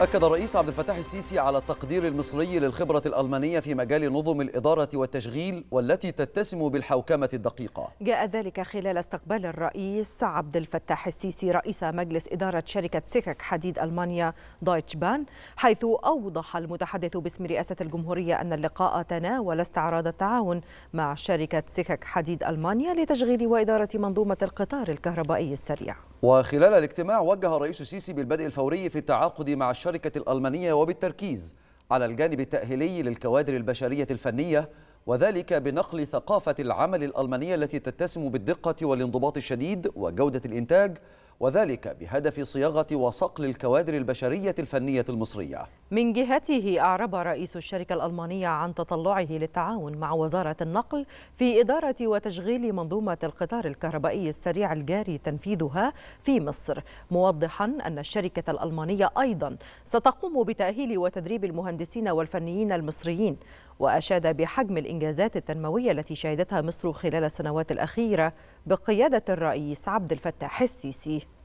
أكد الرئيس عبد الفتاح السيسي على التقدير المصري للخبرة الألمانية في مجال نظم الإدارة والتشغيل والتي تتسم بالحوكمة الدقيقة. جاء ذلك خلال استقبال الرئيس عبد الفتاح السيسي رئيس مجلس إدارة شركة سكك حديد ألمانيا دويتش بان حيث أوضح المتحدث باسم رئاسة الجمهورية أن اللقاء تناول استعراض التعاون مع شركة سكك حديد ألمانيا لتشغيل وإدارة منظومة القطار الكهربائي السريع. وخلال الاجتماع وجه الرئيس السيسي بالبدء الفوري في التعاقد مع الشركة الألمانية وبالتركيز على الجانب التأهيلي للكوادر البشرية الفنية وذلك بنقل ثقافة العمل الألمانية التي تتسم بالدقة والانضباط الشديد وجودة الإنتاج وذلك بهدف صياغة وصقل الكوادر البشرية الفنية المصرية من جهته أعرب رئيس الشركة الألمانية عن تطلعه للتعاون مع وزارة النقل في إدارة وتشغيل منظومة القطار الكهربائي السريع الجاري تنفيذها في مصر موضحا أن الشركة الألمانية أيضا ستقوم بتأهيل وتدريب المهندسين والفنيين المصريين وأشاد بحجم الإنجازات التنموية التي شهدتها مصر خلال السنوات الأخيرة بقيادة الرئيس عبد الفتاح السيسي